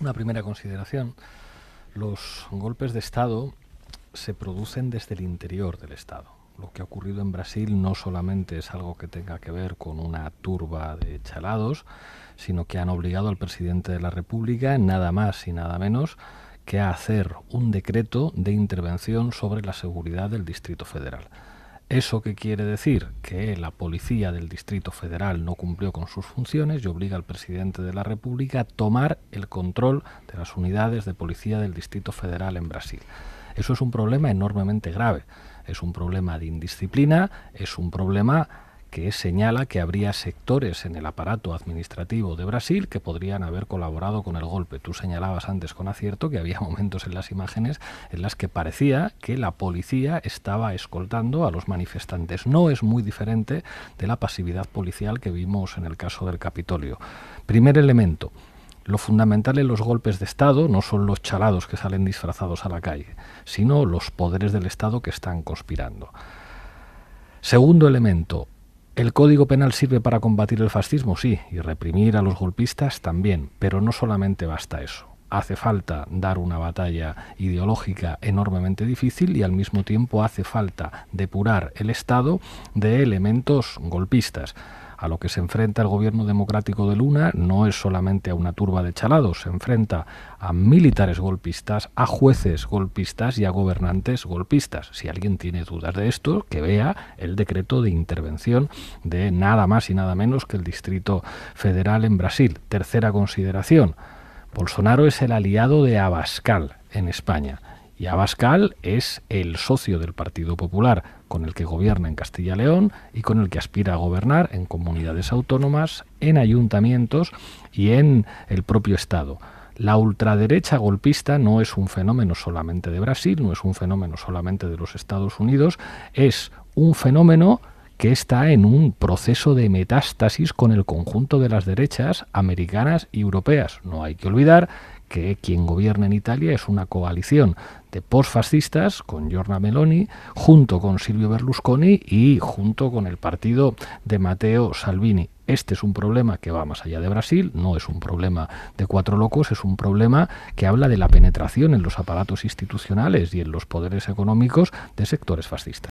Una primera consideración. Los golpes de Estado se producen desde el interior del Estado. Lo que ha ocurrido en Brasil no solamente es algo que tenga que ver con una turba de chalados, sino que han obligado al presidente de la República, nada más y nada menos, que a hacer un decreto de intervención sobre la seguridad del Distrito Federal. ¿Eso qué quiere decir? Que la policía del Distrito Federal no cumplió con sus funciones y obliga al presidente de la República a tomar el control de las unidades de policía del Distrito Federal en Brasil. Eso es un problema enormemente grave. Es un problema de indisciplina, es un problema que señala que habría sectores en el aparato administrativo de Brasil que podrían haber colaborado con el golpe. Tú señalabas antes con acierto que había momentos en las imágenes en las que parecía que la policía estaba escoltando a los manifestantes. No es muy diferente de la pasividad policial que vimos en el caso del Capitolio. Primer elemento. Lo fundamental en los golpes de Estado no son los chalados que salen disfrazados a la calle, sino los poderes del Estado que están conspirando. Segundo elemento, el Código Penal sirve para combatir el fascismo, sí, y reprimir a los golpistas también, pero no solamente basta eso. Hace falta dar una batalla ideológica enormemente difícil y al mismo tiempo hace falta depurar el Estado de elementos golpistas. A lo que se enfrenta el gobierno democrático de Luna no es solamente a una turba de chalados, se enfrenta a militares golpistas, a jueces golpistas y a gobernantes golpistas. Si alguien tiene dudas de esto, que vea el decreto de intervención de nada más y nada menos que el Distrito Federal en Brasil. Tercera consideración. Bolsonaro es el aliado de Abascal en España y Abascal es el socio del Partido Popular con el que gobierna en Castilla y León y con el que aspira a gobernar en comunidades autónomas, en ayuntamientos y en el propio Estado. La ultraderecha golpista no es un fenómeno solamente de Brasil, no es un fenómeno solamente de los Estados Unidos, es un fenómeno que está en un proceso de metástasis con el conjunto de las derechas americanas y europeas. No hay que olvidar que quien gobierna en Italia es una coalición de posfascistas con Giorna Meloni, junto con Silvio Berlusconi y junto con el partido de Matteo Salvini. Este es un problema que va más allá de Brasil, no es un problema de cuatro locos, es un problema que habla de la penetración en los aparatos institucionales y en los poderes económicos de sectores fascistas.